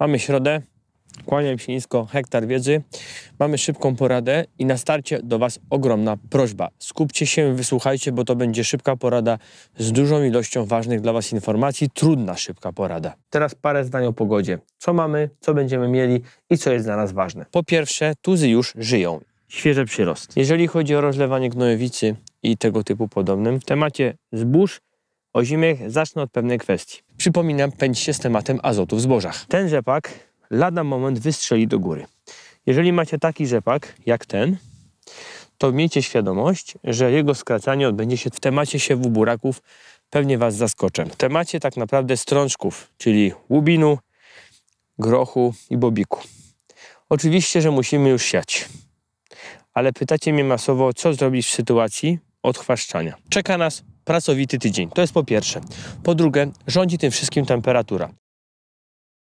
Mamy środę, kłaniam się nisko, hektar wiedzy. Mamy szybką poradę i na starcie do Was ogromna prośba. Skupcie się, wysłuchajcie, bo to będzie szybka porada z dużą ilością ważnych dla Was informacji, trudna szybka porada. Teraz parę zdań o pogodzie. Co mamy, co będziemy mieli i co jest dla nas ważne. Po pierwsze, tuzy już żyją. Świeże przyrost. Jeżeli chodzi o rozlewanie gnojowicy i tego typu podobnym, w temacie zbóż o zimie zacznę od pewnej kwestii. Przypominam, pędź się z tematem azotu w zbożach. Ten rzepak lada moment wystrzeli do góry. Jeżeli macie taki rzepak jak ten, to miejcie świadomość, że jego skracanie odbędzie się w temacie siewu buraków. Pewnie Was zaskoczę. W temacie tak naprawdę strączków, czyli łubinu, grochu i bobiku. Oczywiście, że musimy już siać. Ale pytacie mnie masowo, co zrobić w sytuacji odchwaszczania. Czeka nas pracowity tydzień. To jest po pierwsze. Po drugie, rządzi tym wszystkim temperatura.